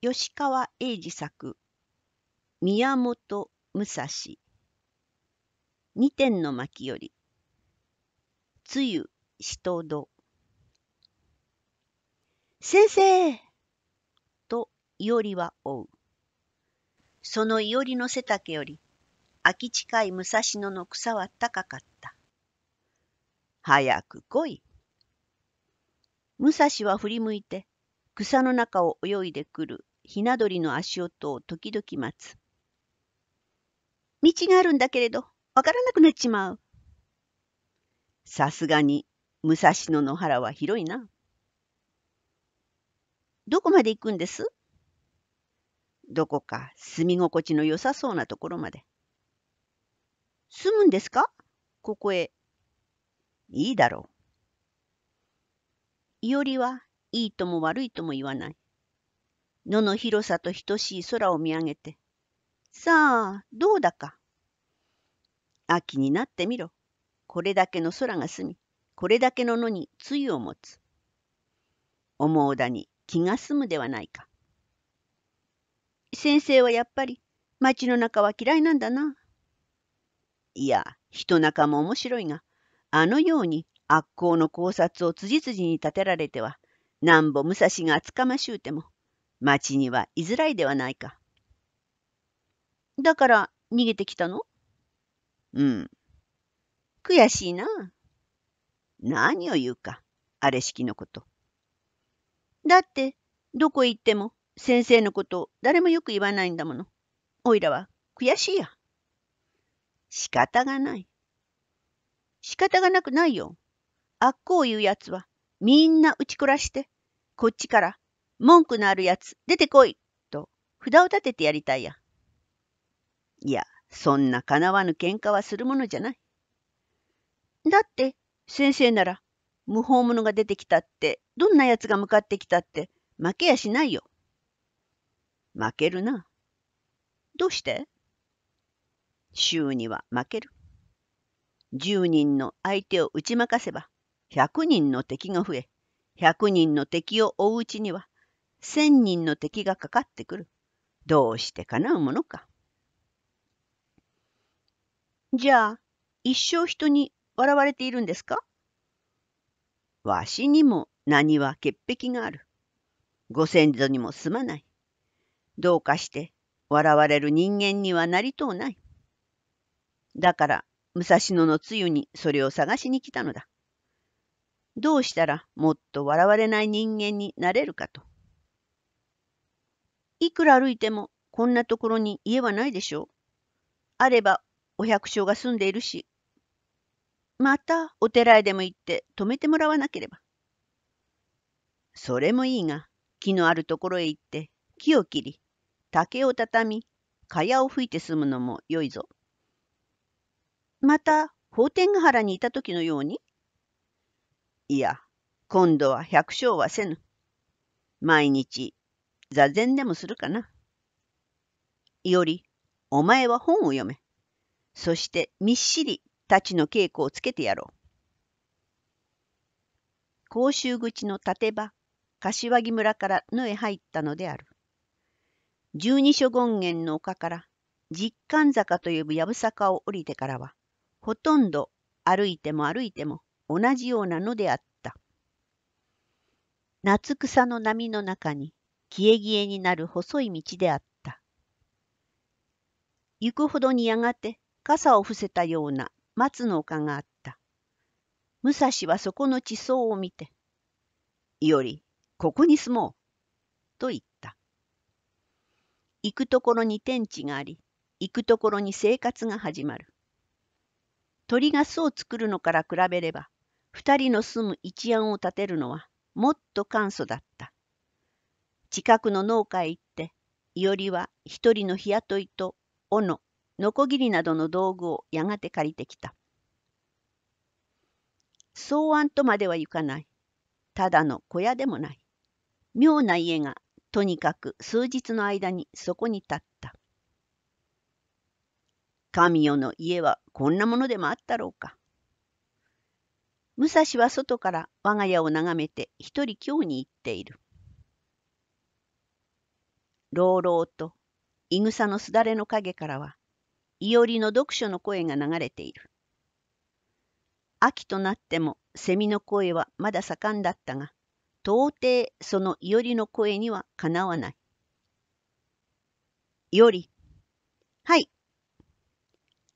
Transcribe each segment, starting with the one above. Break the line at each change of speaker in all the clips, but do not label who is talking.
吉川英治作宮本武蔵二点の巻よりつゆしとど先生といおりは追うそのいおりの背丈より秋近い武蔵野の草は高かった早く来い武蔵は振り向いて草の中を泳いでくるひな鳥の足音を時々待つ。道があるんだけれど、わからなくなっちまう。さすがに、武蔵野の原は広いな。どこまで行くんですどこか住み心地の良さそうなところまで。住むんですかここへ。いいだろう。いおりはいいとも悪いとも言わない。野の広さと等しい空を見上げて、さあ、どうだか。秋になってみろ。これだけの空が澄み、これだけの野に露を持つ。思うだに気が済むではないか。先生はやっぱり町の中は嫌いなんだな。いや、人仲も面白いが、あのように悪行の考察を辻々に立てられては、なんぼ武蔵が厚かましゅうても、町には居づらいではないか。だから逃げてきたのうん。悔しいな。何を言うか、あれ式のこと。だって、どこへ行っても先生のこと誰もよく言わないんだもの。おいらは悔しいや。仕方がない。仕方がなくないよ。あっこを言うやつはみんな打ちこらして、こっちから文句のあるやつ、出てこいと札を立ててやりたいや。いや、そんなかなわぬ喧嘩はするものじゃない。だって、先生なら、無法者が出てきたって、どんなやつが向かってきたって、負けやしないよ。負けるな。どうして週には負ける。10人の相手を打ち負かせば、100人の敵が増え、100人の敵を追ううちには、千人の敵がかかってくる。どうしてかなうものか。じゃあ、一生人に笑われているんですかわしにも何は潔癖がある。ご先祖にもすまない。どうかして笑われる人間にはなりとうない。だから、武蔵野のつゆにそれを探しに来たのだ。どうしたらもっと笑われない人間になれるかと。いくら歩いてもこんなところに家はないでしょう。あればお百姓が住んでいるし。またお寺へでも行って泊めてもらわなければ。それもいいが、木のあるところへ行って木を切り、竹を畳み、茅を吹いて住むのもよいぞ。また、法天ヶ原にいた時のようにいや、今度は百姓はせぬ。毎日座禅でもするかな。いおり、お前は本を読め。そしてみっしりたちの稽古をつけてやろう。甲州口の立場、柏木村から野へ入ったのである。十二所権現の丘から実感坂と呼ぶやぶ坂を降りてからは、ほとんど歩いても歩いても同じようなのであった。夏草の波の中に消え消えになる細い道であった。行くほどにやがて傘を伏せたような松の丘があった。武蔵はそこの地層を見て、いより、ここに住もう、と言った。行くところに天地があり、行くところに生活が始まる。鳥が巣を作るのから比べれば、二人の住む一案を建てるのはもっと簡素だった。近くの農家へ行って、いおりは一人の日雇いと斧、のこぎりなどの道具をやがて借りてきた。草案とまでは行かない。ただの小屋でもない。妙な家がとにかく数日の間にそこに立った。神代の家はこんなものでもあったろうか。武蔵は外から我が家を眺めて一人京に行っている。朗々と、いぐさのすだれの影からは、いおりの読書の声が流れている。秋となっても、セミの声はまだ盛んだったが、到底そのいおりの声にはかなわない。いおり、はい。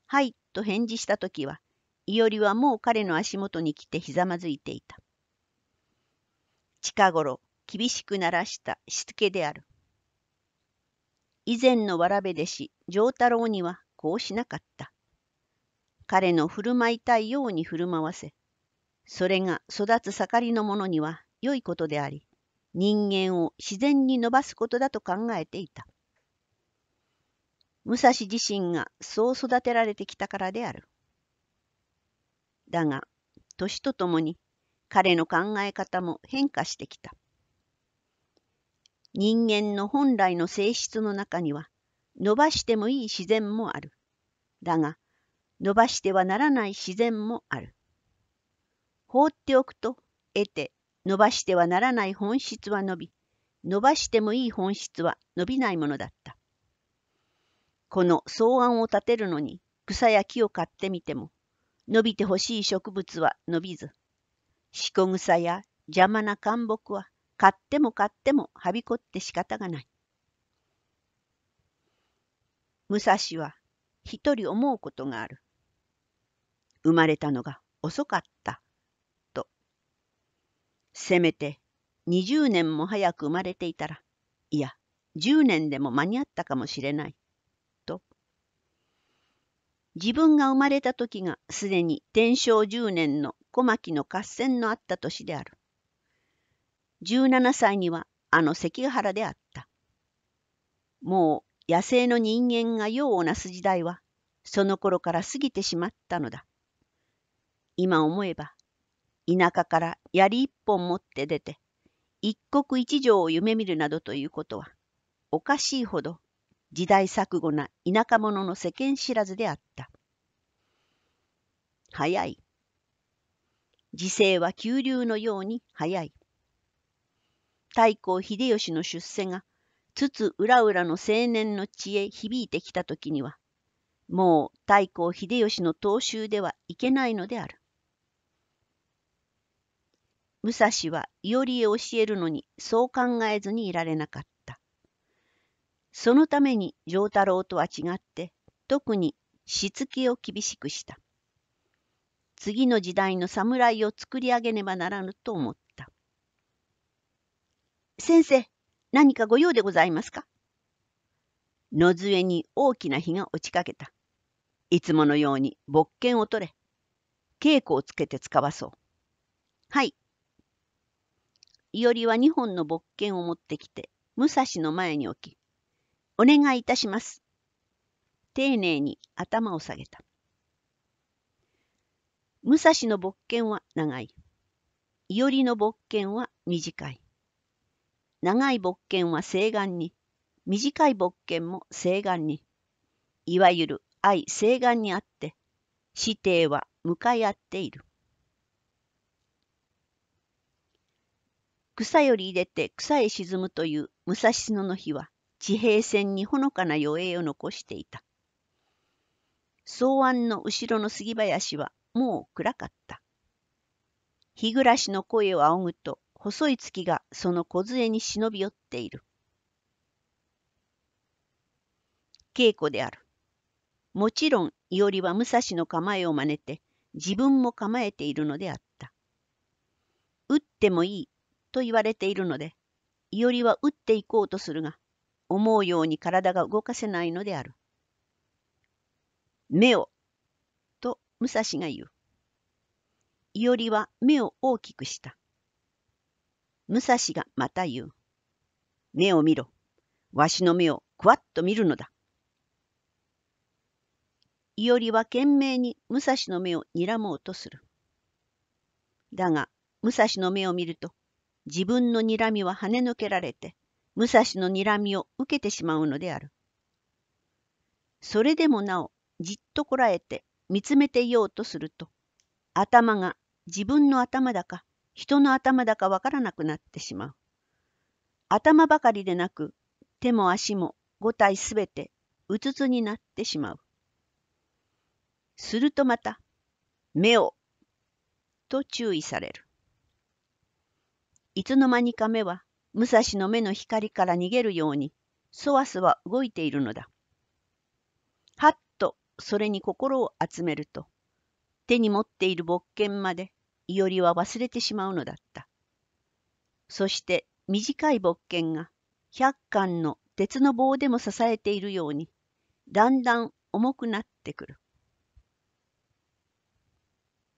はい、と返事したときは、いおりはもう彼の足元に来てひざまずいていた。近頃、厳しく鳴らしたしつけである。以前のわらべ弟子、上太郎にはこうしなかった。彼の振る舞いたいように振る舞わせ、それが育つ盛りのものには良いことであり、人間を自然に伸ばすことだと考えていた。武蔵自身がそう育てられてきたからである。だが、年とともに彼の考え方も変化してきた。人間の本来の性質の中には、伸ばしてもいい自然もある。だが、伸ばしてはならない自然もある。放っておくと、得て、伸ばしてはならない本質は伸び、伸ばしてもいい本質は伸びないものだった。この草案を立てるのに、草や木を買ってみても、伸びてほしい植物は伸びず、四股草や邪魔な干木は買っても買ってもはびこって仕方がない。武蔵は一人思うことがある。生まれたのが遅かった。と。せめて20年も早く生まれていたら、いや、10年でも間に合ったかもしれない。と。自分が生まれた時がすでに天正10年の小牧の合戦のあった年である。17歳にはあの関ヶ原であった。もう野生の人間が世をなす時代は、その頃から過ぎてしまったのだ。今思えば、田舎から槍一本持って出て、一国一城を夢見るなどということは、おかしいほど時代錯誤な田舎者の世間知らずであった。早い。時勢は急流のように速い。太閤秀吉の出世がうら浦々の青年の血へ響いてきた時にはもう太后秀吉の当衆ではいけないのである。武蔵はいよりへ教えるのにそう考えずにいられなかった。そのために丈太郎とは違って特にしつけを厳しくした。次の時代の侍を作り上げねばならぬと思った。先生、何かご用でございますか野杖に大きな火が落ちかけた。いつものように勃剣を取れ。稽古をつけて使わそう。はい。いおりは2本の勃剣を持ってきて、武蔵の前に置き、お願いいたします。丁寧に頭を下げた。武蔵の勃剣は長い。いおりの勃剣は短い。長い勃権は西岸に、短い勃権も西岸に、いわゆる愛西岸にあって、師弟は向かい合っている。草より入れて草へ沈むという武蔵野の日は、地平線にほのかな余韻を残していた。草案の後ろの杉林はもう暗かった。日暮らしの声を仰ぐと、細い月がその梢に忍び寄っている。稽古である。もちろん、いおりは武蔵の構えを真似て、自分も構えているのであった。打ってもいいと言われているので、いおりは打っていこうとするが、思うように体が動かせないのである。目を、と武蔵が言う。いおりは目を大きくした。武蔵がまた言う。目を見ろ。わしの目をくわっと見るのだ。伊織は懸命に武蔵の目を睨もうとする。だが、武蔵の目を見ると、自分の睨みは跳ねのけられて、武蔵の睨みを受けてしまうのである。それでもなお、じっとこらえて見つめていようとすると、頭が自分の頭だか、人の頭だかわからなくなってしまう。頭ばかりでなく、手も足も五体すべて、うつつになってしまう。するとまた、目を、と注意される。いつの間にか目は、武蔵の目の光から逃げるように、そわそわ動いているのだ。はっと、それに心を集めると、手に持っている勃剣まで、いおりは忘れてしまうのだった。そして短い勃剣が百貫の鉄の棒でも支えているように、だんだん重くなってくる。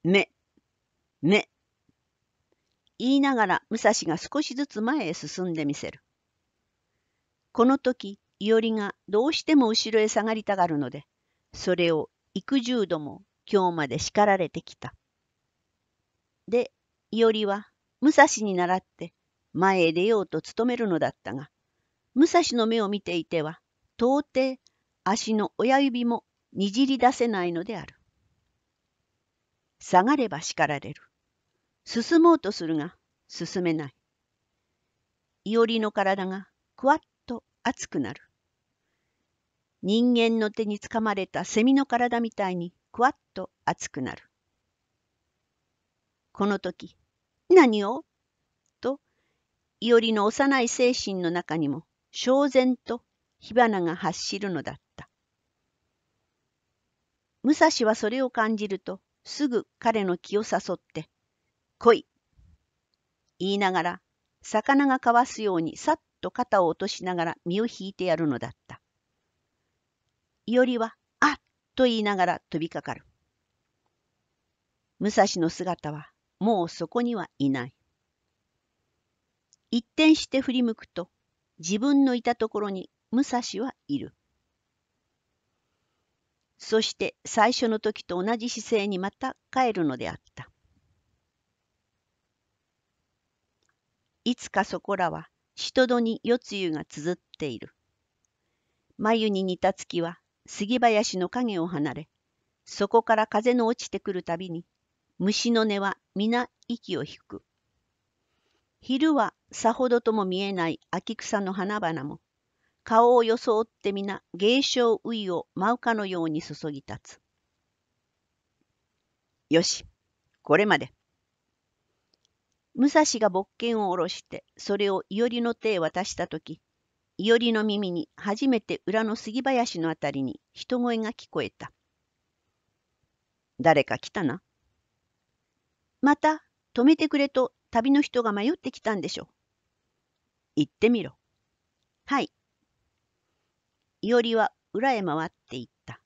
目、目。言いながら武蔵が少しずつ前へ進んでみせる。この時、いおりがどうしても後ろへ下がりたがるので、それを幾十度も今日まで叱られてきた。で、いおりは武蔵に倣って前へ出ようと努めるのだったが、武蔵の目を見ていては、到底足の親指もにじり出せないのである。下がれば叱られる。進もうとするが、進めない。いおりの体がくわっと熱くなる。人間の手につかまれたセミの体みたいにくわっと熱くなる。この時、何をと、いおりの幼い精神の中にも、焦然と火花が走るのだった。武蔵はそれを感じると、すぐ彼の気を誘って、来い言いながら、魚がかわすようにさっと肩を落としながら身を引いてやるのだった。いおりは、あっと言いながら飛びかかる。武蔵の姿はもうそこにはいない。一転して振り向くと、自分のいたところに武蔵はいる。そして最初の時と同じ姿勢にまた帰るのであった。いつかそこらは人戸に夜露がつづっている。眉に似た月は杉林の影を離れ、そこから風の落ちてくるたびに虫の音は皆息を引く。昼はさほどとも見えない秋草の花々も、顔を装って皆芸章ういを舞うかのように注ぎ立つ。よし、これまで。武蔵が勃剣を下ろして、それを伊織の手へ渡したとき、伊織の耳に初めて裏の杉林のあたりに人声が聞こえた。誰か来たな。また、止めてくれと旅の人が迷ってきたんでしょう。行ってみろ。はい。いおりは裏へ回っていった。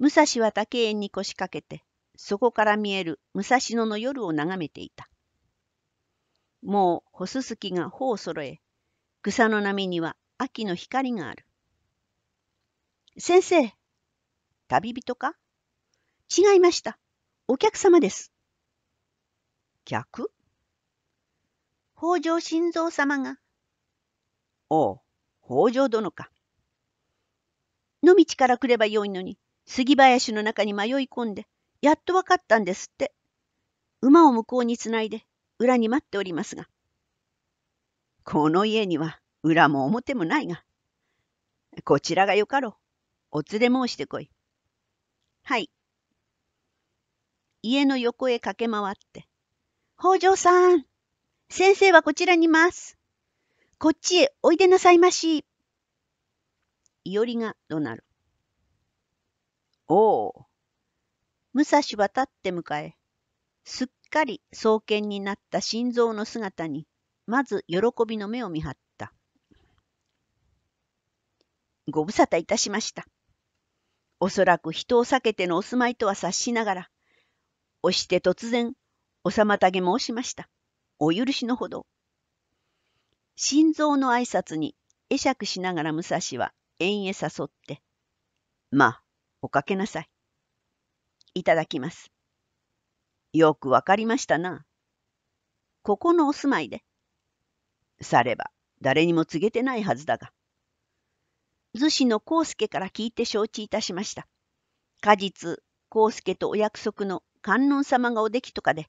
武蔵は竹園に腰掛けて、そこから見える武蔵野の夜を眺めていた。もうホすスキが頬を揃え、草の波には秋の光がある。先生、旅人か違いました。お客様です。客北条新蔵様が。おう、北条殿か。野道から来ればよいのに、杉林の中に迷い込んで、やっと分かったんですって。馬を向こうにつないで、裏に待っておりますが。この家には裏も表もないが。こちらがよかろう。お連れ申してこい。はい。家の横へ駆け回って、北条さん、先生はこちらにいます。こっちへおいでなさいまし。いおりが怒鳴る。おお。武蔵は立って迎え、すっかり双剣になった心臓の姿に、まず喜びの目を見張った。ご無沙汰いたしました。おそらく人を避けてのお住まいとは察しながら、押して突然、お妨げ申しました。お許しのほど。心臓の挨拶に会釈しながら武蔵は縁へ誘って、まあ、おかけなさい。いただきます。よくわかりましたな。ここのお住まいで。されば、誰にも告げてないはずだが。逗子の康介から聞いて承知いたしました。果実、康介とお約束の観音様がおできとかで、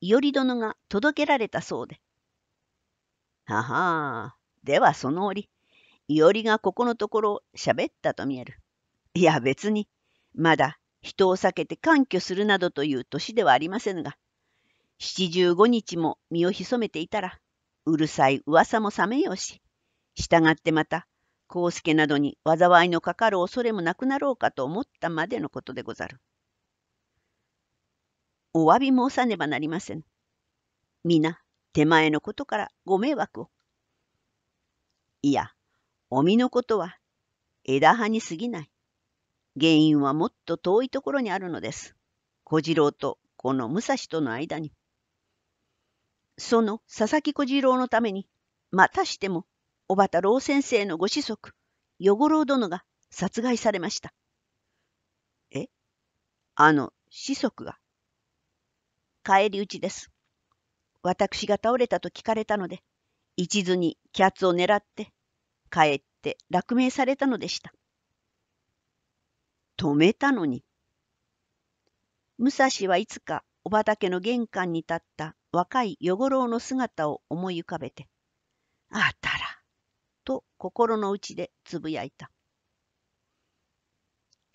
伊織殿が届けられたそうで。ははではその折、伊織がここのところ喋ったと見える。いや別に、まだ人を避けて歓挙するなどという年ではありませんが、七十五日も身を潜めていたら、うるさい噂も冷めようし、従ってまた、康介などに災いのかかる恐れもなくなろうかと思ったまでのことでござる。お詫び申さねばなりません。皆、手前のことからご迷惑を。いや、お身のことは枝葉に過ぎない。原因はもっと遠いところにあるのです。小次郎とこの武蔵との間に。その佐々木小次郎のために、またしても小畑郎先生のご子息、与五郎殿が殺害されました。えあの子息が返り討ちです。私が倒れたと聞かれたので、一途にキャッツを狙って、帰って落命されたのでした。止めたのに。武蔵はいつかお畑の玄関に立った若い与五郎の姿を思い浮かべて、あたら、と心の内でつぶやいた。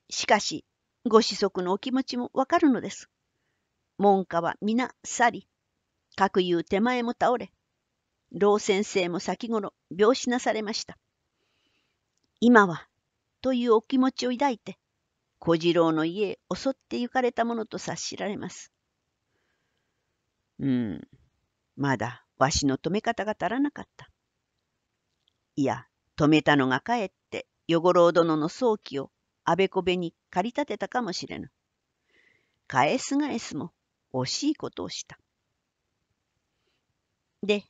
しかし、ご子息のお気持ちもわかるのです。門下は皆去り、各言う手前も倒れ、老先生も先頃病死なされました。今は、というお気持ちを抱いて、小次郎の家へ襲って行かれたものと察しられます。うん、まだわしの止め方が足らなかった。いや、止めたのがかえって、与五郎殿の葬儀をあべこべに駆り立てたかもしれぬ。返す返すも、惜しいことをした。で、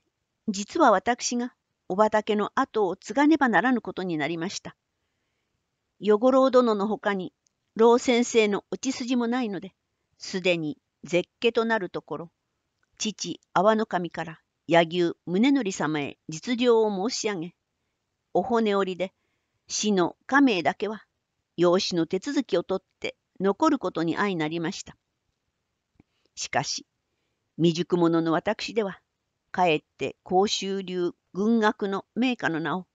実は私がお畑の後を継がねばならぬことになりました。与五郎殿の他に老先生の落ち筋もないので、すでに絶景となるところ、父、阿波守から柳生宗則様へ実情を申し上げ、お骨折りで死の家名だけは養子の手続きを取って残ることに相なりました。しかし、未熟者の私では、かえって甲州流軍学の名家の名を、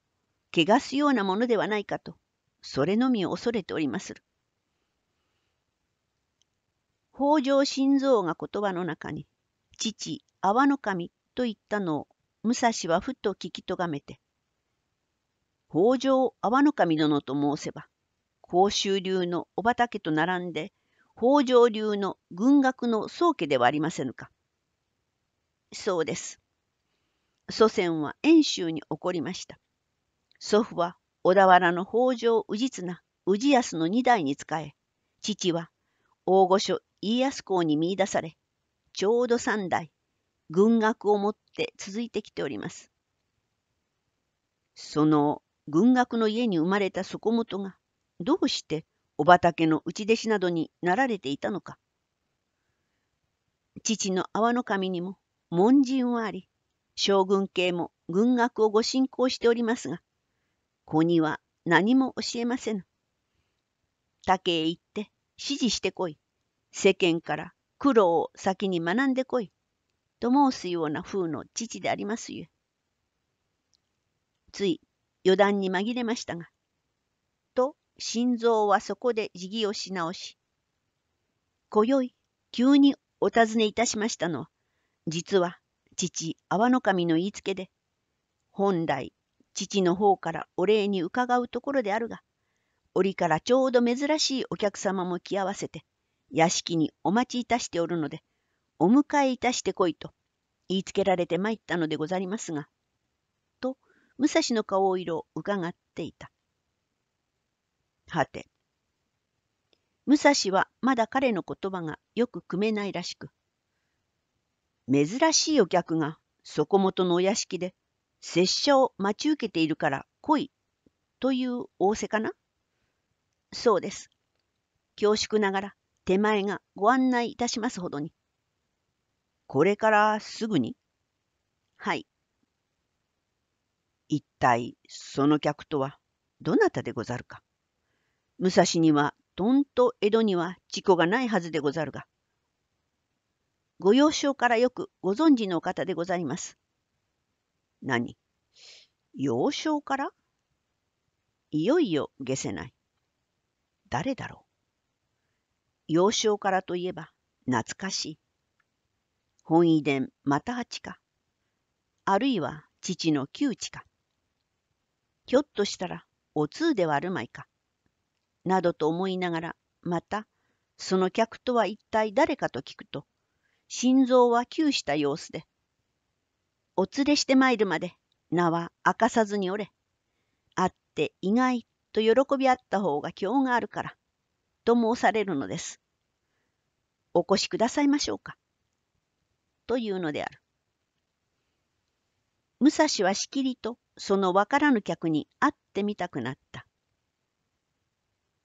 汚すようなものではないかと、それのみを恐れておりまする。北条心臓が言葉の中に、父、阿波の神と言ったのを、武蔵はふと聞きとがめて、北条阿波の神殿と申せば、甲州流のお畑と並んで、北条流の軍学の宗家ではありませぬか。そうです。祖先は遠州に起こりました。祖父は小田原の北条宇治綱、宇治康の二代に仕え、父は大御所家康公に見出され、ちょうど三代、軍学をもって続いてきております。その軍学の家に生まれた底本が、どうしてお畑の内弟子などになられていたのか。父の阿波守にも門人はあり、将軍系も軍学をご信仰しておりますが、子には何も教えませぬ。竹へ行って指示してこい。世間から苦労を先に学んでこい。と申すような風の父でありますゆえ。つい余談に紛れましたが、心臓はそこで辞儀をし直し、今宵、急にお尋ねいたしましたのは、実は父、阿波守の言いつけで、本来、父の方からお礼に伺うところであるが、折からちょうど珍しいお客様も来合わせて、屋敷にお待ちいたしておるので、お迎えいたしてこいと言いつけられて参ったのでござりますが、と、武蔵の顔色を伺っていた。はて。武蔵はまだ彼の言葉がよく組めないらしく、珍しいお客がそこもとのお屋敷で拙者を待ち受けているから来いという仰せかなそうです。恐縮ながら手前がご案内いたしますほどに。これからすぐにはい。一体その客とはどなたでござるか武蔵にはどんと江戸には事故がないはずでござるが。ご幼少からよくご存知の方でございます。何幼少からいよいよ下せない。誰だろう幼少からといえば懐かしい。本遺伝また八か。あるいは父の窮地か。ひょっとしたらお通ではあるまいか。などと思いながら、また、その客とは一体誰かと聞くと、心臓は窮した様子で、お連れして参るまで名は明かさずにおれ。会って意外と喜び合った方が興があるから、と申されるのです。お越しくださいましょうか。というのである。武蔵はしきりとそのわからぬ客に会ってみたくなった。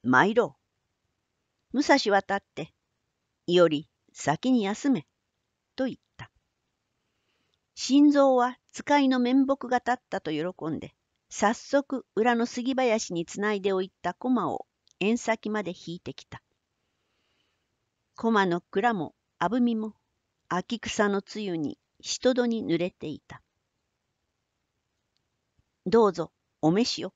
参ろう。武蔵は立って、より先に休め、と言った。心臓は使いの面目が立ったと喜んで、早速裏の杉林につないでおいた駒を縁先まで引いてきた。駒の蔵もあぶみも秋草の露に人どに濡れていた。どうぞお召しを。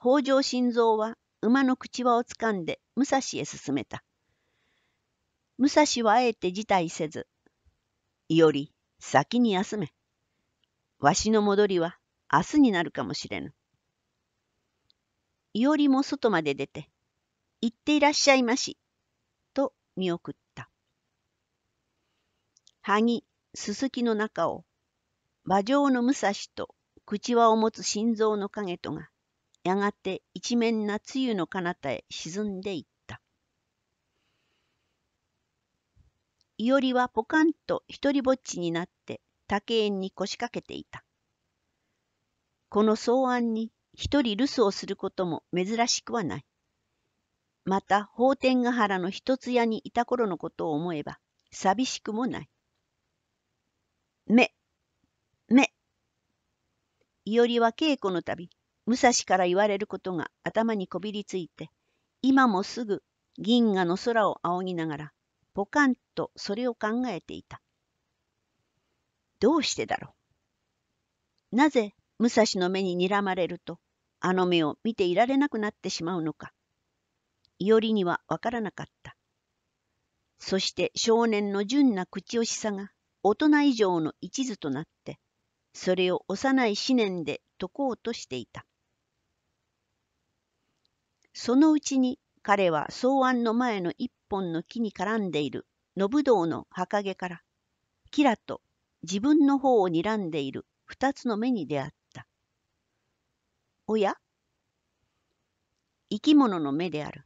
北条新蔵は馬の口輪をつかんで武蔵へ進めた。武蔵はあえて辞退せず、い織り、先に休め。わしの戻りは明日になるかもしれぬ。い織りも外まで出て、行っていらっしゃいまし、と見送った。萩、すすきの中を、馬上の武蔵と口輪を持つ心臓の影とが、やがて一面な露の彼方へ沈んでいった。いおりはポカンと一りぼっちになって竹園に腰掛けていた。この草案に一人留守をすることも珍しくはない。また法天ヶ原の一つ屋にいた頃のことを思えば寂しくもない。目、目。いおりは稽古のたび武蔵から言われることが頭にこびりついて、今もすぐ銀河の空を仰ぎながら、ポカンとそれを考えていた。どうしてだろう。なぜ武蔵の目に睨まれると、あの目を見ていられなくなってしまうのか。いおりにはわからなかった。そして少年の純な口惜しさが大人以上の一途となって、それを幼い思念で解こうとしていた。そのうちに彼は草案の前の一本の木に絡んでいる信道の墓陰から、キラと自分の方を睨んでいる二つの目に出会った。おや生き物の目である。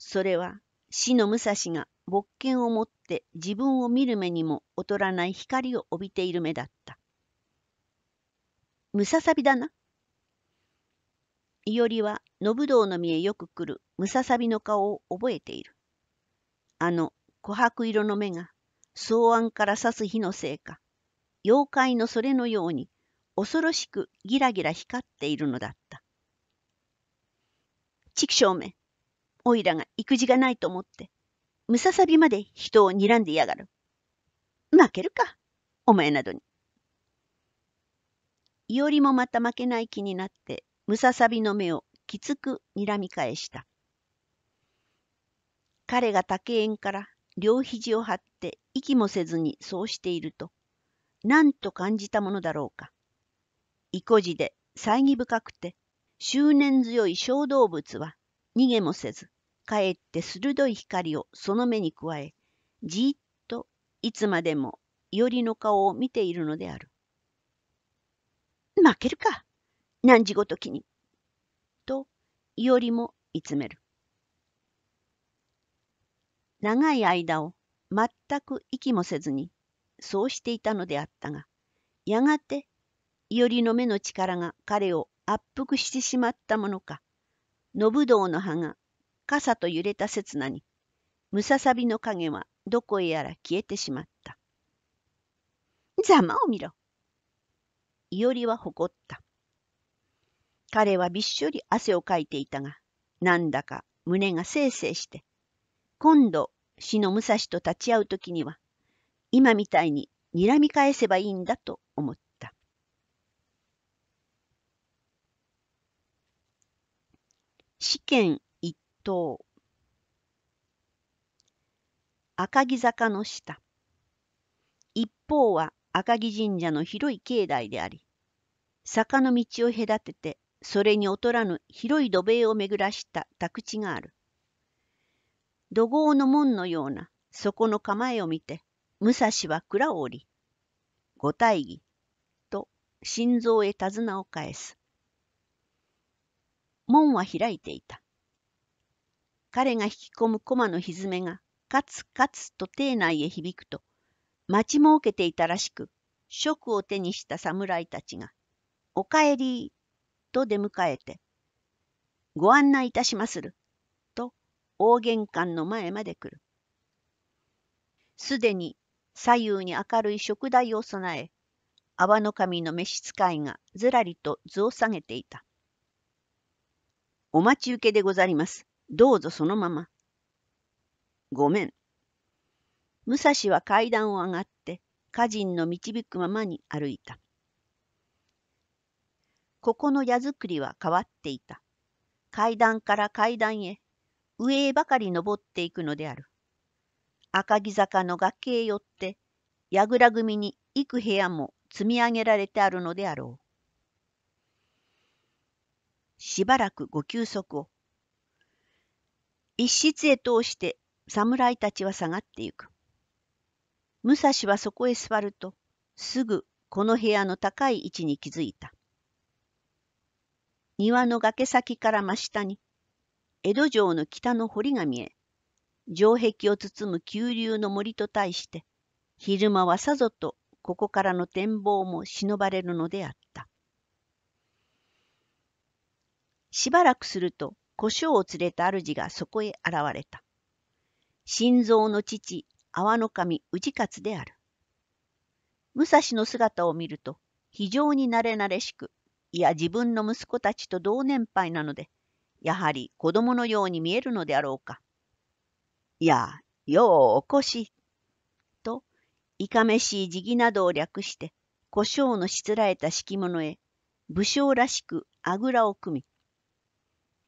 それは死の武蔵が勃剣を持って自分を見る目にも劣らない光を帯びている目だった。ムササビだな。伊織は信道の身へよく来るムササビの顔を覚えている。あの琥珀色の目が草案から刺す火のせいか、妖怪のそれのように恐ろしくギラギラ光っているのだった。畜生め、おいらが育児がないと思って、ムササビまで人を睨んでやがる。負けるか、お前などに。伊織もまた負けない気になってムササビの目をきつく睨み返した。彼が竹園から両肘を張って息もせずにそうしていると、何と感じたものだろうか。意固地で猜疑深くて、執念強い小動物は逃げもせず、かえって鋭い光をその目に加え、じっといつまでもよりの顔を見ているのである。負けるか時ごときに。と、いおりもいつめる。長い間を全く息もせずに、そうしていたのであったが、やがて、いおりの目の力が彼を圧迫してしまったものか、のぶどうの葉が傘と揺れた刹那に、ムササビの影はどこへやら消えてしまった。ざまを見ろ。いおりは誇った。彼はびっしょり汗をかいていたが、なんだか胸がせいせいして、今度死の武蔵と立ち会う時には、今みたいに睨み返せばいいんだと思った。試験一等赤城坂の下一方は赤城神社の広い境内であり坂の道を隔ててそれに劣らぬ広い土塀を巡らした宅地がある。土豪の門のようなそこの構えを見て、武蔵は蔵を降り、ご大義と心臓へ手綱を返す。門は開いていた。彼が引き込む駒のひずめが、カツカツと邸内へ響くと、待ち設けていたらしく、職を手にした侍たちが、おかえりと出迎えて、ご案内いたしまする、と大玄関の前まで来る。すでに左右に明るい食台を備え、阿波の神の召使いがずらりと図を下げていた。お待ち受けでござります。どうぞそのまま。ごめん。武蔵は階段を上がって、家人の導くままに歩いた。ここの矢作りは変わっていた。階段から階段へ、上へばかり登っていくのである。赤木坂の崖へ寄って、櫓組に幾部屋も積み上げられてあるのであろう。しばらくご休息を。一室へ通して侍たちは下がってゆく。武蔵はそこへ座ると、すぐこの部屋の高い位置に気づいた。庭の崖先から真下に、江戸城の北の堀が見え、城壁を包む急流の森と対して、昼間はさぞとここからの展望も忍ばれるのであった。しばらくすると、胡椒を連れた主がそこへ現れた。心臓の父、阿波の神氏勝である。武蔵の姿を見ると、非常に慣れ慣れしく、いや自分の息子たちと同年配なので、やはり子供のように見えるのであろうか。いや、ようおこし。と、いかめしい辞儀などを略して、胡椒のしつらえた敷物へ、武将らしくあぐらを組み。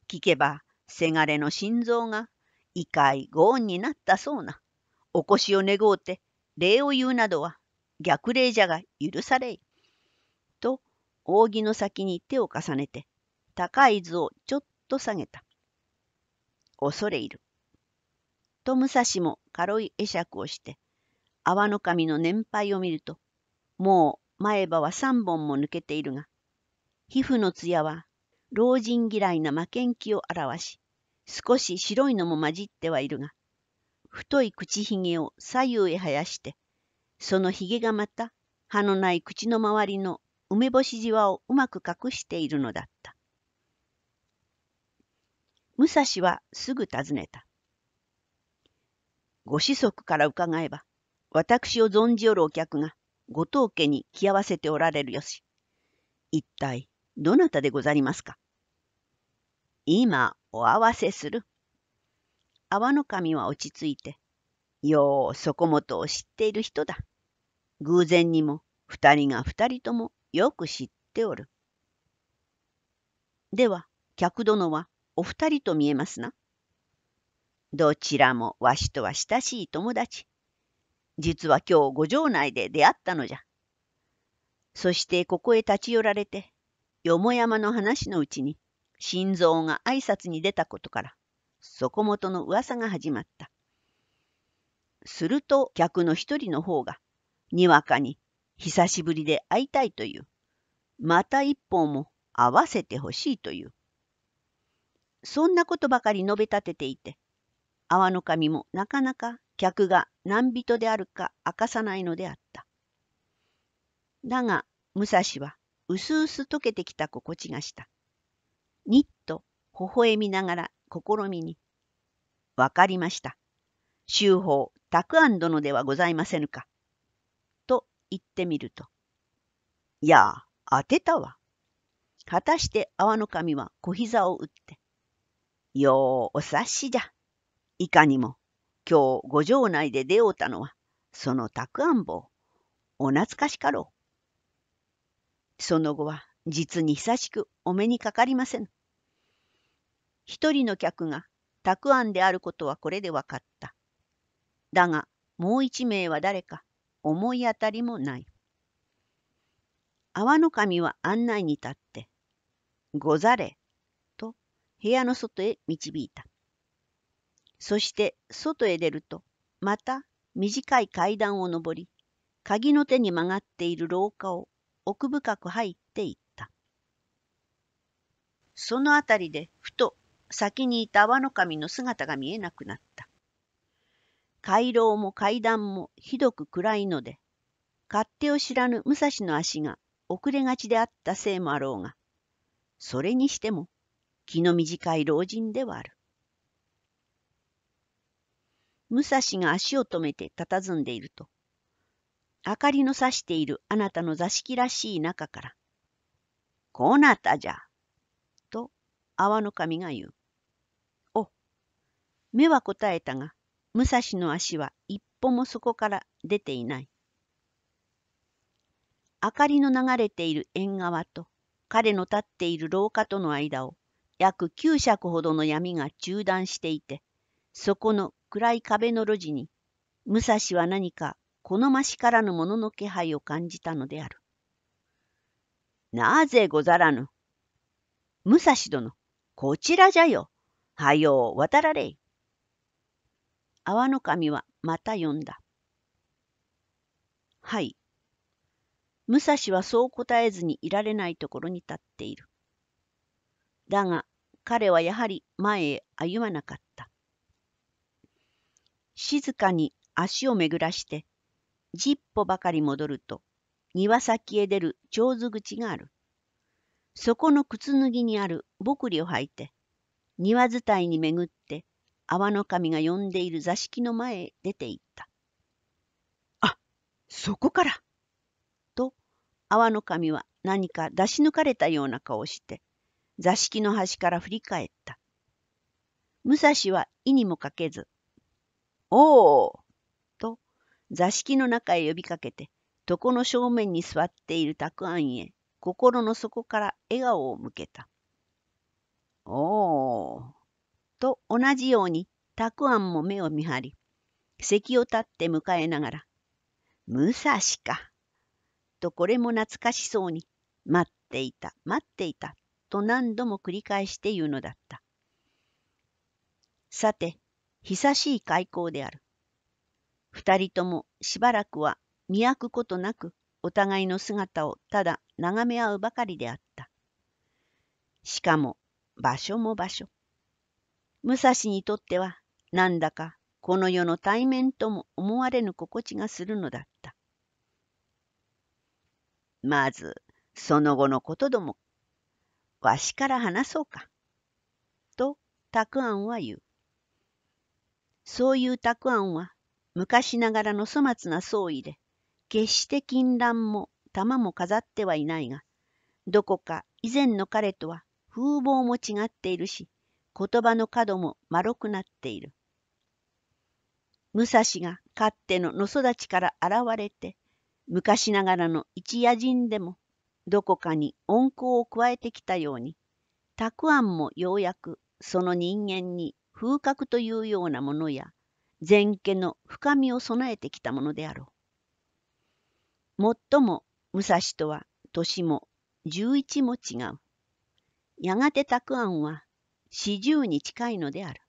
聞けば、せがれの心臓が異界ご恩になったそうな。おこしを願うて、礼を言うなどは、逆礼じゃが許されい。扇の先に手を重ねて、高い図をちょっと下げた。恐れいる。と武蔵も軽い会釈をして、泡の神の年配を見ると、もう前歯は三本も抜けているが、皮膚の艶は老人嫌いな負けん気を表し、少し白いのも混じってはいるが、太い口ひげを左右へ生やして、そのひげがまた、歯のない口の周りの梅干しじわをうまく隠しているのだった。武蔵はすぐ尋ねた。ご子息から伺えば、私を存じおるお客が、ご当家に来合わせておられるよし。一体、どなたでござりますか今、お合わせする。阿波の神は落ち着いて、よう、そこもとを知っている人だ。偶然にも、二人が二人ともよく知っておる。では、客殿はお二人と見えますな。どちらもわしとは親しい友達。実は今日ご城内で出会ったのじゃ。そしてここへ立ち寄られて、よもやまの話のうちに、心臓が挨拶に出たことから、そこもとの噂が始まった。すると客の一人の方が、にわかに久しぶりで会いたいという、また一本も会わせてほしいという。そんなことばかり述べ立てていて、阿波の神もなかなか客が何人であるか明かさないのであった。だが、武蔵はうすうす溶けてきた心地がした。にっと微笑みながら試みに、わかりました。修法、あ庵殿ではございませぬか。行ってみると。いやあ、当てたわ。果たして泡の神は小膝を打って。ようお察しじゃ。いかにも、今日五条内で出おうたのは、そのたくあん坊。お懐かしかろう。その後は、実に久しくお目にかかりません。一人の客が、たくあんであることはこれで分かった。だが、もう一名は誰か、思い当たりもない。阿波の神は案内に立って、ござれ、と部屋の外へ導いた。そして外へ出ると、また短い階段を上り、鍵の手に曲がっている廊下を奥深く入っていった。その辺りでふと先にいた阿波の神の姿が見えなくなった。回廊も階段もひどく暗いので、勝手を知らぬ武蔵の足が遅れがちであったせいもあろうが、それにしても気の短い老人ではある。武蔵が足を止めて佇んでいると、明かりのさしているあなたの座敷らしい中から、こなたじゃ、と泡の神が言う。お、目は答えたが、武蔵の足は一歩もそこから出ていない。明かりの流れている縁側と彼の立っている廊下との間を約9尺ほどの闇が中断していて、そこの暗い壁の路地に、武蔵は何か好ましからぬものの気配を感じたのである。なぜござらぬ武蔵殿、こちらじゃよ。はよう渡られい。阿波の神はまた呼んだ。はい。武蔵はそう答えずにいられないところに立っている。だが彼はやはり前へ歩まなかった。静かに足を巡らして十歩ばかり戻ると庭先へ出る上手口がある。そこの靴脱ぎにあるぼくりを履いて庭伝いに巡って阿波の神が呼んでいる座敷の前へ出て行った。あ、そこから。と、阿波の神は何か出し抜かれたような顔をして、座敷の端から振り返った。武蔵は意にもかけず、おおと座敷の中へ呼びかけて、床の正面に座っている沢庵へ心の底から笑顔を向けた。おおと同じようにたくあんも目を見張り、席を立って迎えながら、武蔵か。とこれも懐かしそうに、待っていた、待っていた、と何度も繰り返して言うのだった。さて、久しい開口である。二人ともしばらくは見飽くことなく、お互いの姿をただ眺め合うばかりであった。しかも、場所も場所。武蔵にとってはなんだかこの世の対面とも思われぬ心地がするのだった。まず、その後のことども、わしから話そうか。と、たくあんは言う。そういうたくあんは、昔ながらの粗末な装意で、決して禁断も玉も飾ってはいないが、どこか以前の彼とは風貌も違っているし、言葉の角も丸くなっている。武蔵がかっての野育ちから現れて、昔ながらの一夜人でも、どこかに温厚を加えてきたように、たくあんもようやくその人間に風格というようなものや、前家の深みを備えてきたものであろう。もっとも武蔵とは年も11も違う。やがてたくあんは四十に近いのである。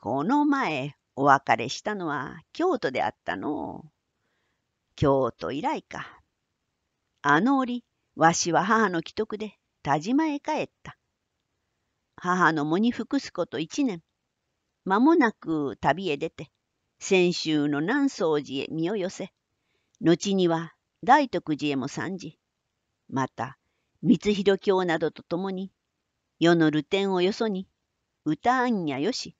この前、お別れしたのは京都であったの。京都以来か。あの折、わしは母の帰得で田島へ帰った。母の喪に服すこと一年。間もなく旅へ出て、先週の南宗寺へ身を寄せ、後には大徳寺へも参じ、また光弘京などと共に世の流天をよそに、歌あんやよし、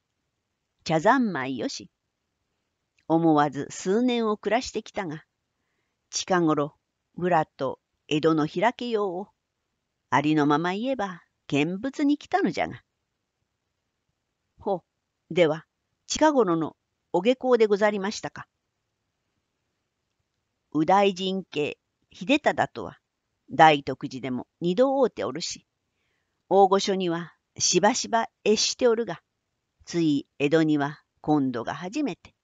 茶三昧よし。思わず数年を暮らしてきたが、近頃、村と江戸の開けようを、ありのまま言えば見物に来たのじゃが。ほでは、近頃のお下校でござりましたか。右大臣家秀忠とは、大徳寺でも二度会うておるし、大御所にはしばしば越しておるが、つい江戸には今度が初めて。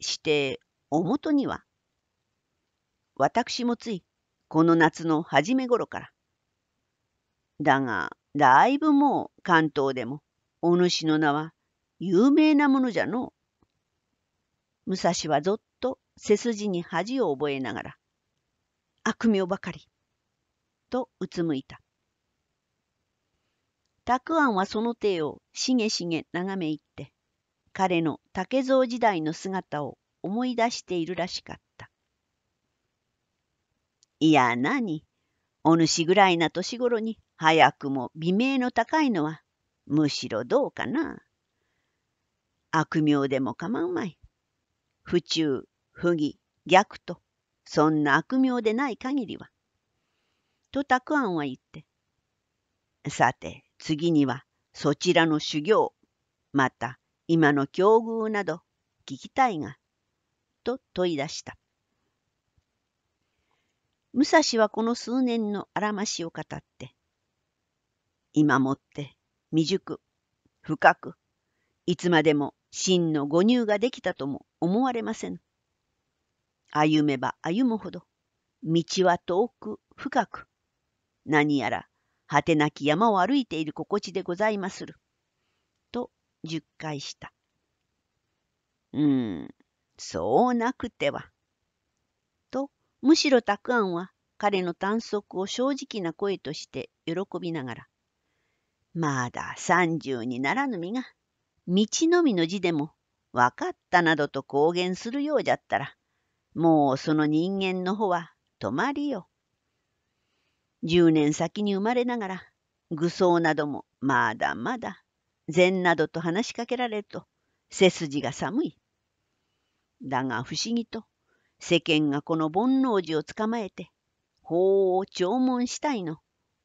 しておもとには、私もついこの夏の初め頃から。だが、だいぶもう関東でも、お主の名は有名なものじゃの武蔵はぞっと背筋に恥を覚えながら、悪名ばかり、とうつむいた。あ庵はその手をしげしげ眺め入って、彼の竹蔵時代の姿を思い出しているらしかった。いや何、お主ぐらいな年頃に早くも美名の高いのは、むしろどうかな。悪名でも構うまい。不中、不義、逆と、そんな悪名でない限りは。とたくあんは言って。さて、次にはそちらの修行、また今の境遇など聞きたいが、と問い出した。武蔵はこの数年のあらましを語って、今もって未熟、深く、いつまでも真の誤入ができたとも思われません。歩めば歩むほど、道は遠く深く、何やら果てなき山を歩いている心地でございまする。と、十回した。うーん、そうなくては。と、むしろたくあんは彼の短足を正直な声として喜びながら、まだ三十にならぬ身が、道のみの字でも、わかったなどと公言するようじゃったら、もうその人間の方は止まりよ。10年先に生まれながら、愚僧などもまだまだ、禅などと話しかけられると、背筋が寒い。だが不思議と、世間がこの煩悩寺を捕まえて、法を聴聞したいの、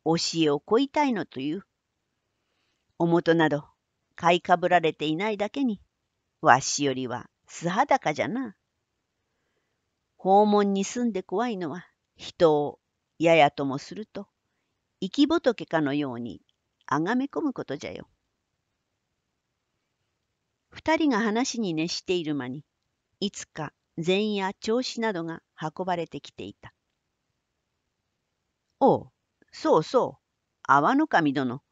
教えを乞いたいのという。おもとなど、買いかぶられていないだけに、わしよりは素裸じゃな。訪問に住んで怖いのは、人をややともすると、生き仏かのようにあがめ込むことじゃよ。二人が話に熱している間に、いつか禅や調子などが運ばれてきていた。おう、そうそう、阿波の神殿、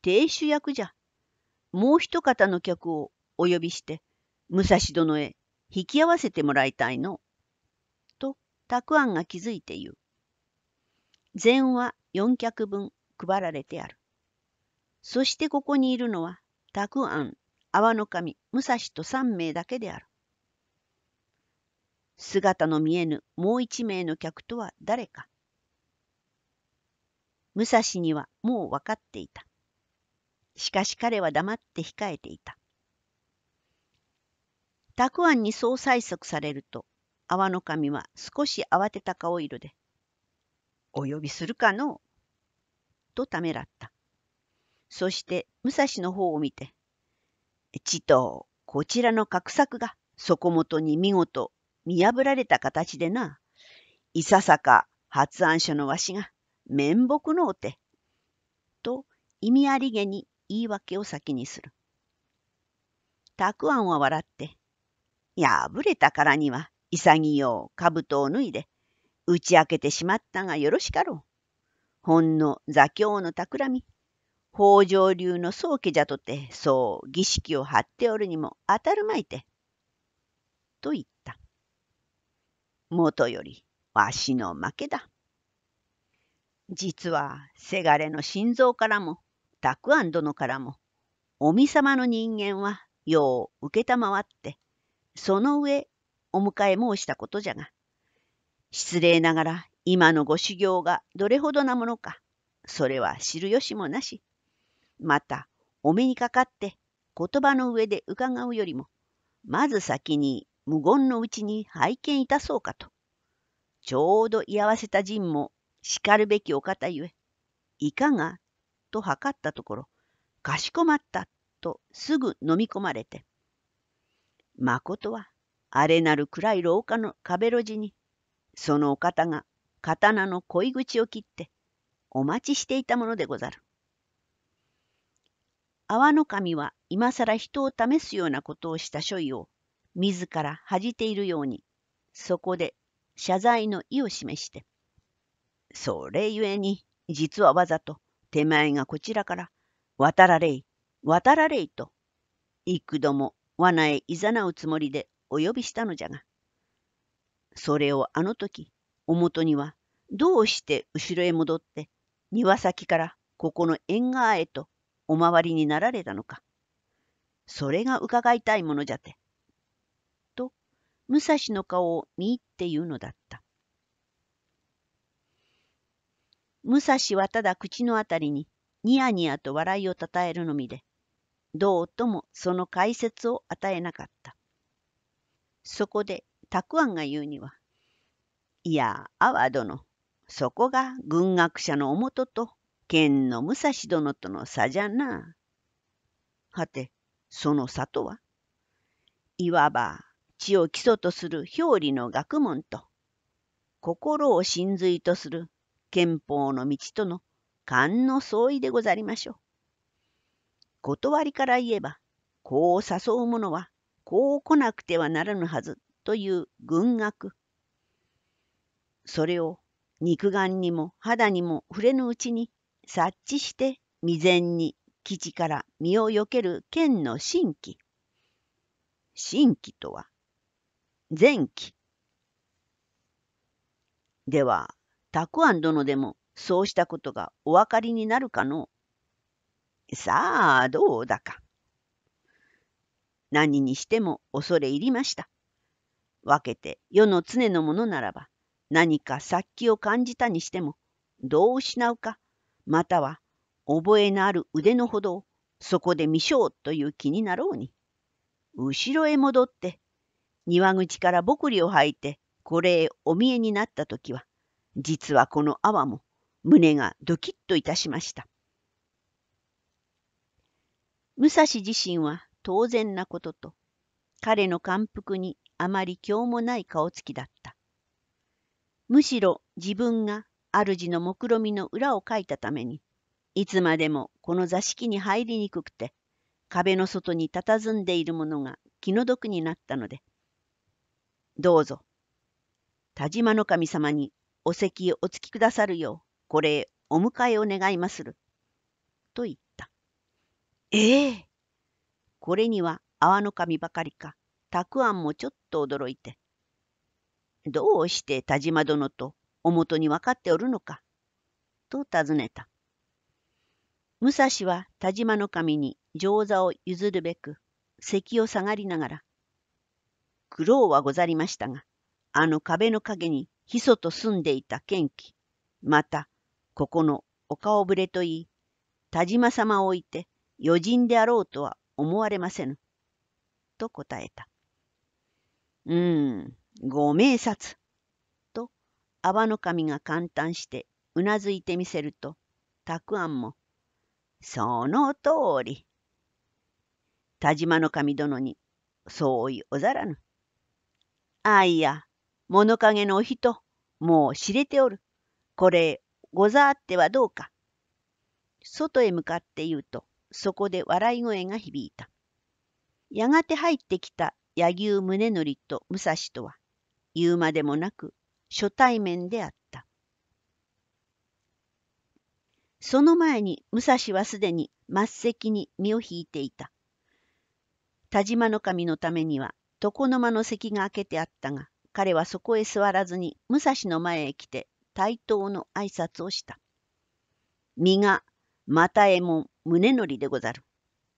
亭主役じゃ。もう一方の客をお呼びして、武蔵殿へ引き合わせてもらいたいの。と、たくあんが気づいて言う。禅は4脚分配られてある。そしてここにいるのは、たくあん、阿波の神、武蔵と3名だけである。姿の見えぬもう一名の客とは誰か。武蔵にはもう分かっていた。しかし彼は黙って控えていた。たくあんにそう催促されると、阿波の神は少し慌てた顔色で、お呼びするかのとためらった。そして武蔵の方を見て、ちと、こちらの画策が底元に見事見破られた形でな、いささか発案者のわしが面目のうて、と意味ありげに言い訳を先にする。たくあんは笑って、破れたからには潔を兜を脱いで打ち明けてしまったがよろしかろう。ほんの座教の企み、北条流の宗家じゃとて、そう儀式を張っておるにも当たるまいて。と言った。元よりわしの負けだ。実はせがれの心臓からも、たくあん殿からも、おみさまの人間はよう承って、その上お迎え申したことじゃが、失礼ながら今のご修行がどれほどなものか、それは知る由もなし。また、お目にかかって言葉の上で伺うよりも、まず先に無言のうちに拝見いたそうかと。ちょうど居合わせた陣もしかるべきお方ゆえ、いかがと測ったところ、かしこまったとすぐ飲み込まれて、まことは、あれなる暗い廊下の壁路地にそのお方が刀の恋口を切ってお待ちしていたものでござる。阿波の神は今更人を試すようなことをした諸位を自ら恥じているようにそこで謝罪の意を示してそれゆえに実はわざと手前がこちらから渡られい渡られいと幾度も罠へ誘うつもりでお呼びしたのじゃがそれをあの時、おもとには、どうして後ろへ戻って、庭先からここの縁側へとおまわりになられたのか。それが伺いたいものじゃて。と、武蔵の顔を見入って言うのだった。武蔵はただ口のあたりにニヤニヤと笑いをたたえるのみで、どうともその解説を与えなかった。そこでたくあんが言うには、いや、阿波殿、そこが軍学者のおもと、と剣の武蔵殿との差じゃな。はて、その差とはいわば、地を基礎とする表裏の学問と、心を真髄とする憲法の道との勘の相違でござりましょう。断りから言えば、こう誘う者は、こう来なくてはならぬはずという軍学。それを肉眼にも肌にも触れぬうちに察知して未然に基地から身をよける剣の神器。神器とは、前期。では、たくあん殿でもそうしたことがお分かりになるかのさあ、どうだか。何にしても恐れ入りました。分けて世の常のものならば、何か殺気を感じたにしても、どう失うか、または覚えのある腕のほどをそこで見しょうという気になろうに。後ろへ戻って、庭口からぼくりを吐いて、これへお見えになった時は、実はこの泡も胸がドキッといたしました。武蔵自身は当然なことと、彼の感服にあまり今日もない顔つきだった。むしろ自分が主の目論みの裏をかいたために、いつまでもこの座敷に入りにくくて、壁の外に佇んでいるものが気の毒になったので、どうぞ、田島の神様にお席をおつきくださるよう、これへお迎えを願いまする。と言った。ええこれには阿波の神ばかりか、たくあんもちょっと驚いて、どうして田島殿とおもとに分かっておるのか、と尋ねた。武蔵は田島の神に上座を譲るべく、席を下がりながら、苦労はござりましたが、あの壁の陰にひそと住んでいた賢気、また、ここのお顔ぶれといい、田島様を置いて余人であろうとは思われませぬ。と答えた。うん、ご明察。と、阿波の神が簡単してうなずいてみせると、たくあんも、その通り。田島の神殿に、そういおざらぬ。あいや、物陰のお人、もう知れておる。これ、ござあってはどうか。外へ向かって言うと、そこで笑い声が響いた。やがて入ってきた柳生宗則と武蔵とは言うまでもなく初対面であった。その前に武蔵はすでに末席に身を引いていた。田島の神のためには床の間の席が開けてあったが、彼はそこへ座らずに武蔵の前へ来て対等の挨拶をした。身が又右衛門宗則でござる。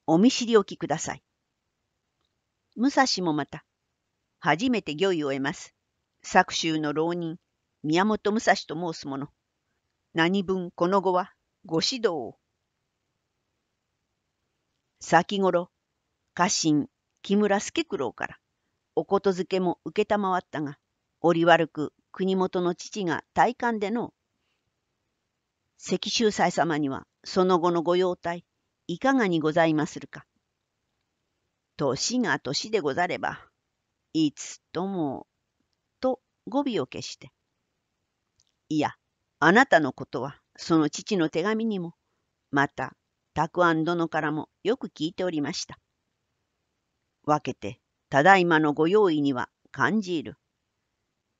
お見知りおきください。武蔵もまた、初めて御意を得ます。作州の浪人、宮本武蔵と申す者。何分この後はご指導を。先頃、家臣、木村助九郎から、おことづけも承ったが、折悪く国元の父が大官での、関州祭様にはその後のご用体、いかがにございまするか。年が年でござれば、いつとも、と語尾を消して。いや、あなたのことは、その父の手紙にも、また、たくあん殿からもよく聞いておりました。分けて、ただいまのご用意には感じる。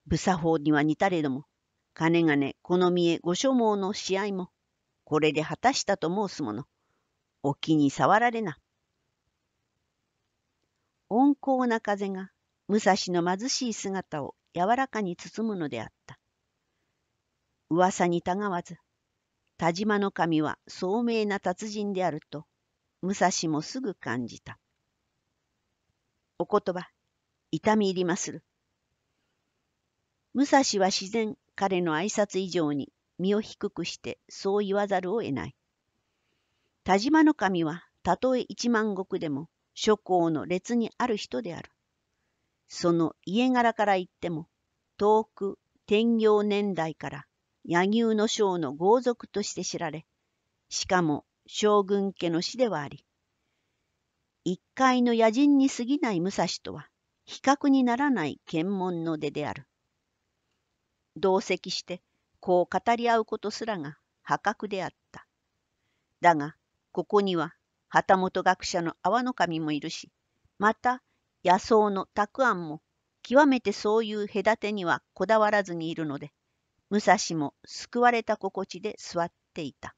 武作法には似たれども、かねがねこの見えご所望の試合も、これで果たしたと申すもの、お気に障られな。温厚な風が武蔵の貧しい姿を柔らかに包むのであった。噂にたがわず、田島の神は聡明な達人であると、武蔵もすぐ感じた。お言葉、痛み入りまする。武蔵は自然彼の挨拶以上に身を低くしてそう言わざるを得ない。田島の神はたとえ一万石でも諸侯の列にある人である。その家柄から言っても、遠く天行年代から柳生の将の豪族として知られ、しかも将軍家の死ではあり、一階の野人に過ぎない武蔵とは比較にならない検問の出である。同席してこう語り合うことすらが破格であった。だが、ここには旗本学者の阿波の神もいるし、また野草のたくあんも、極めてそういう隔てにはこだわらずにいるので、武蔵も救われた心地で座っていた。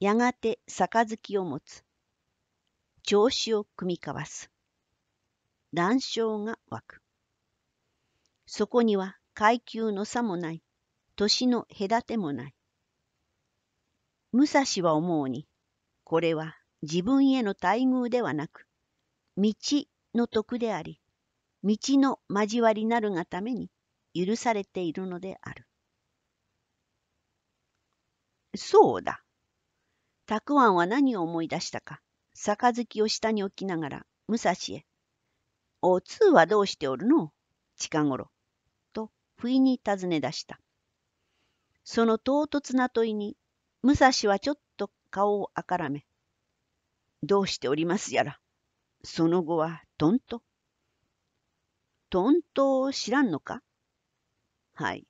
やがて杯を持つ。調子を組み交わす。談笑が湧く。そこには階級の差もない、年の隔てもない。武蔵は思うに、これは自分への待遇ではなく、道の徳であり、道の交わりなるがために許されているのである。そうだ。たくあんは何を思い出したか、杯を下に置きながら武蔵へ、お通はどうしておるの近頃。と、不意に尋ね出した。その唐突な問いに武蔵はちょっと顔をあからめ、どうしておりますやら、その後はとんと。とんと知らんのかはい。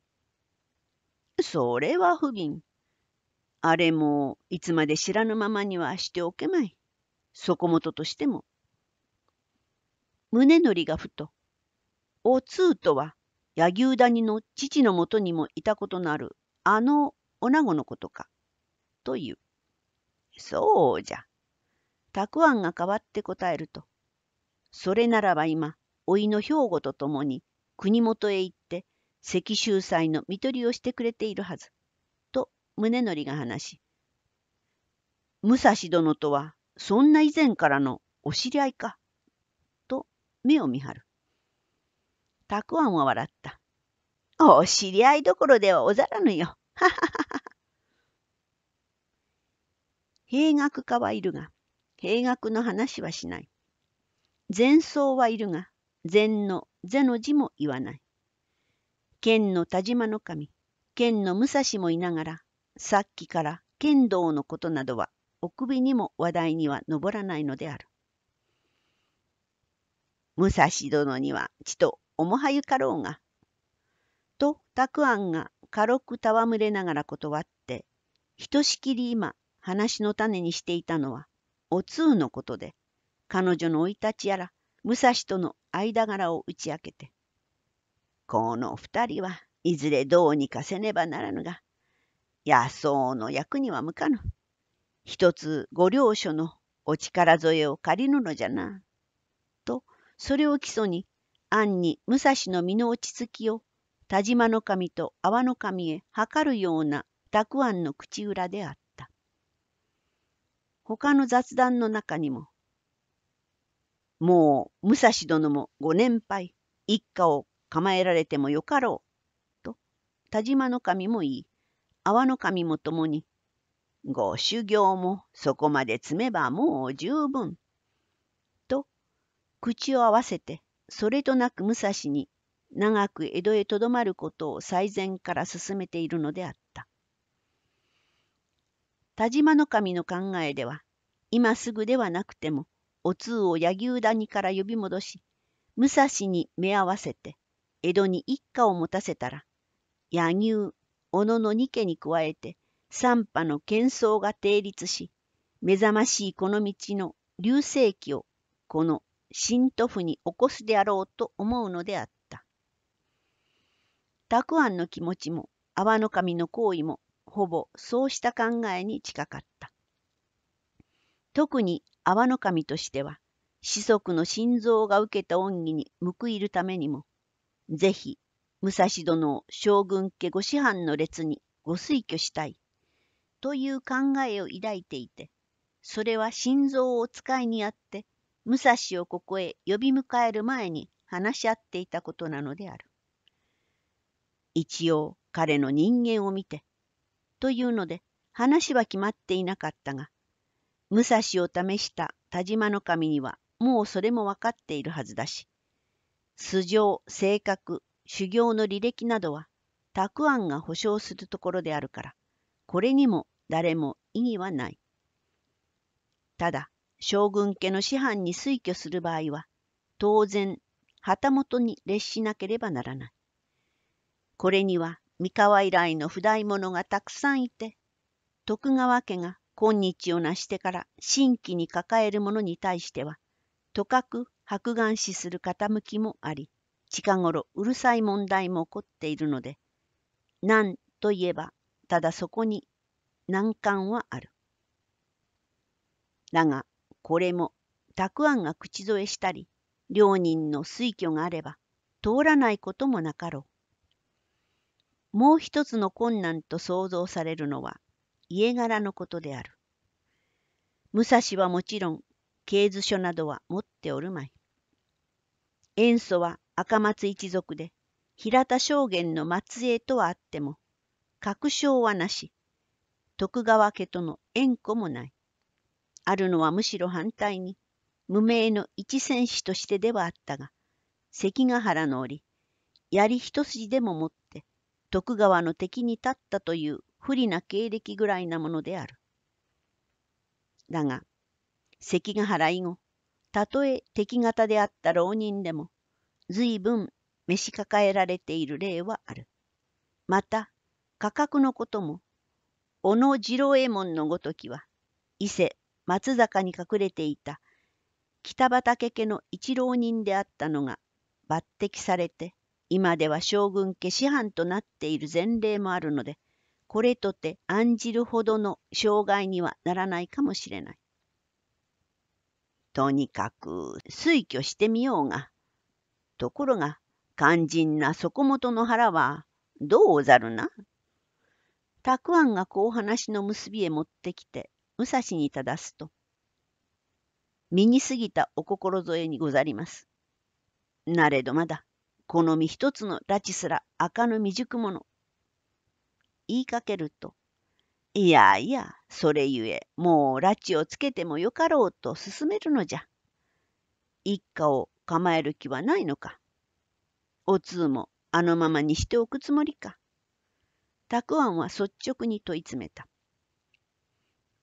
それは不憫。あれもいつまで知らぬままにはしておけまい。そこもととしても。宗則がふと、おつうとは柳生谷の父のもとにもいたことのあるあの女子のことか。と言う。そうじゃ。たくあんが代わって答えると。それならば今、おいの兵庫と共に国元へ行って、赤州祭の見取りをしてくれているはず。と、宗則が話し。武蔵殿とは、そんな以前からのお知り合いか。と、目を見張る。たくあんは笑った。お知り合いどころではおざらぬよ。ははは。兵学家はいるが、兵学の話はしない。前奏はいるが、禅の、禅の字も言わない。剣の田島の神、剣の武蔵もいながら、さっきから剣道のことなどは、お首にも話題には上らないのである。武蔵殿には、ちと、おもはゆかろうが。と、たくあんが軽く戯れながら断って、ひとしきり今、話の種にしていたのは、お通のことで、彼女の生い立ちやら、武蔵との間柄を打ち明けて、この二人はいずれどうにかせねばならぬが、野草の役には向かぬ。一つご両所のお力添えを借りぬのじゃな。と、それを基礎に、暗に武蔵の身の落ち着きを田島の神と阿波の神へ測るような沢庵の口裏であった。他の雑談の中にも、もう武蔵殿もご年配、一家を構えられてもよかろう、と田島の神も言い、阿波の神も共に、ご修行もそこまで積めばもう十分、と口を合わせて、それとなく武蔵に長く江戸へとどまることを最善から進めているのであった。田島の神の考えでは、今すぐではなくても、お通を柳生谷から呼び戻し、武蔵に目合わせて、江戸に一家を持たせたら、柳生、小野の二家に加えて、三派の喧騒が定立し、目覚ましいこの道の流星期を、この新都府に起こすであろうと思うのであった。たくあんの気持ちも、阿波の神の行為も、ほぼそうした考えに近かった。特に阿波の神としては、子息の心臓が受けた恩義に報いるためにも、ぜひ、武蔵殿を将軍家ご師範の列にご推挙したい、という考えを抱いていて、それは心臓を使いにあって、武蔵をここへ呼び迎える前に話し合っていたことなのである。一応彼の人間を見て、というので話は決まっていなかったが武蔵を試した田島の神にはもうそれも分かっているはずだし素性性格修行の履歴などはたくあんが保証するところであるからこれにも誰も意義はない。ただ将軍家の師範に推挙する場合は当然旗本に列しなければならない。これには三河以来の不代者がたくさんいて、徳川家が今日を成してから新規に抱える者に対しては、とかく白眼視する傾きもあり、近頃うるさい問題も起こっているので、何といえば、ただそこに難関はある。だが、これも、たくあんが口添えしたり、両人の推挙があれば、通らないこともなかろう。もう一つの困難と想像されるのは家柄のことである。武蔵はもちろん、刑図書などは持っておるまい。塩素は赤松一族で、平田将軍の末裔とはあっても、確証はなし、徳川家との縁故もない。あるのはむしろ反対に、無名の一戦士としてではあったが、関ヶ原の折、槍一筋でも持っ徳川の敵に立ったという不利な経歴ぐらいなものである。だが、関ヶ原以後、たとえ敵方であった浪人でも、随分召し抱えられている例はある。また、価格のことも、小野次郎右衛門のごときは、伊勢、松坂に隠れていた北畠家の一浪人であったのが抜擢されて、今では将軍家師範となっている前例もあるので、これとて案じるほどの障害にはならないかもしれない。とにかく推挙してみようが、ところが肝心な底本の腹はどうおざるな。たくあんがこう話の結びへ持ってきて、武蔵に正すと、身に過ぎたお心添えにござります。なれどまだ、この身一つの拉致すら赤の未熟者。言いかけると、いやいや、それゆえ、もう拉致をつけてもよかろうと進めるのじゃ。一家を構える気はないのか。お通もあのままにしておくつもりか。たくあんは率直に問い詰めた。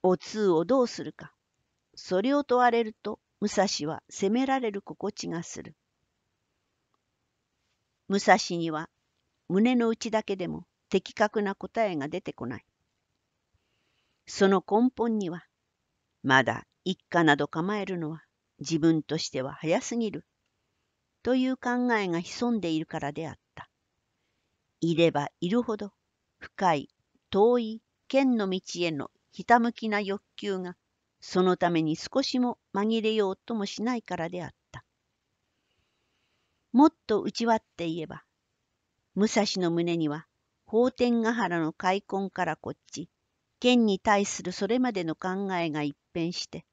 お通をどうするか。それを問われると、武蔵は責められる心地がする。武蔵には胸の内だけでも的確な答えが出てこない。その根本には、まだ一家など構えるのは自分としては早すぎる、という考えが潜んでいるからであった。いればいるほど、深い、遠い剣の道へのひたむきな欲求が、そのために少しも紛れようともしないからであった。もっと内わって言えば、武蔵の胸には、法天ヶ原の開墾からこっち、剣に対するそれまでの考えが一変して、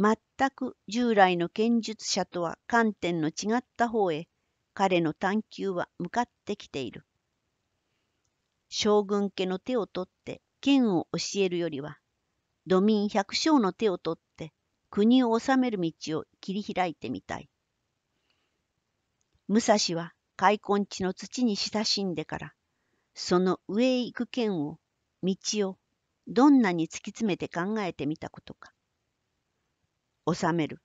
全く従来の剣術者とは観点の違った方へ、彼の探求は向かってきている。将軍家の手を取って剣を教えるよりは、土民百姓の手を取って国を治める道を切り開いてみたい。武蔵は開墾地の土に親しんでから、その上へ行く剣を、道をどんなに突き詰めて考えてみたことか。治める、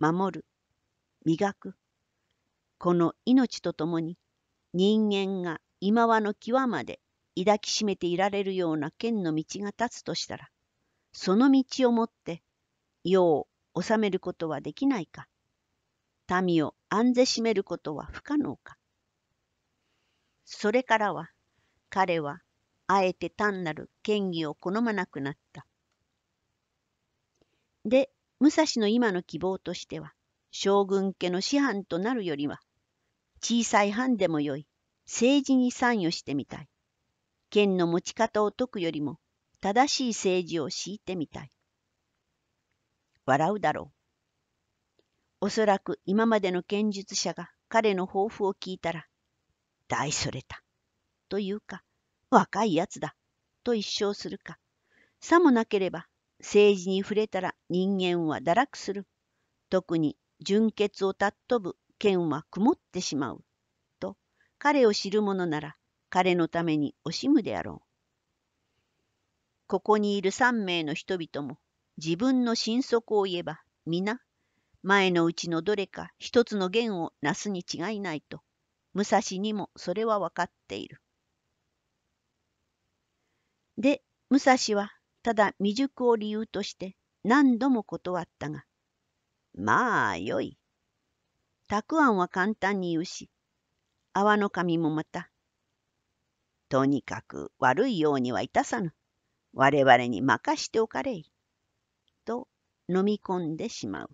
守る、磨く。この命とともに人間が今和の際まで抱きしめていられるような剣の道が立つとしたら、その道をもって世を治めることはできないか。民を安ぜしめることは不可能か。それからは彼はあえて単なる権威を好まなくなった。で、武蔵の今の希望としては、将軍家の師範となるよりは、小さい藩でもよい、政治に参与してみたい。剣の持ち方を解くよりも、正しい政治を敷いてみたい。笑うだろう。おそらく今までの剣術者が彼の抱負を聞いたら、大それた。というか、若いやつだ。と一生するか。さもなければ、政治に触れたら人間は堕落する。特に純血を尊ぶ剣は曇ってしまう。と、彼を知る者なら、彼のために惜しむであろう。ここにいる3名の人々も、自分の心底を言えば、皆前のうちのどれか一つの弦をなすに違いないと、武蔵にもそれは分かっている。で、武蔵はただ未熟を理由として何度も断ったが、まあよい。たくあんは簡単に言うし、泡の神もまた、とにかく悪いようにはいたさぬ。我々に任しておかれい。と飲み込んでしまう。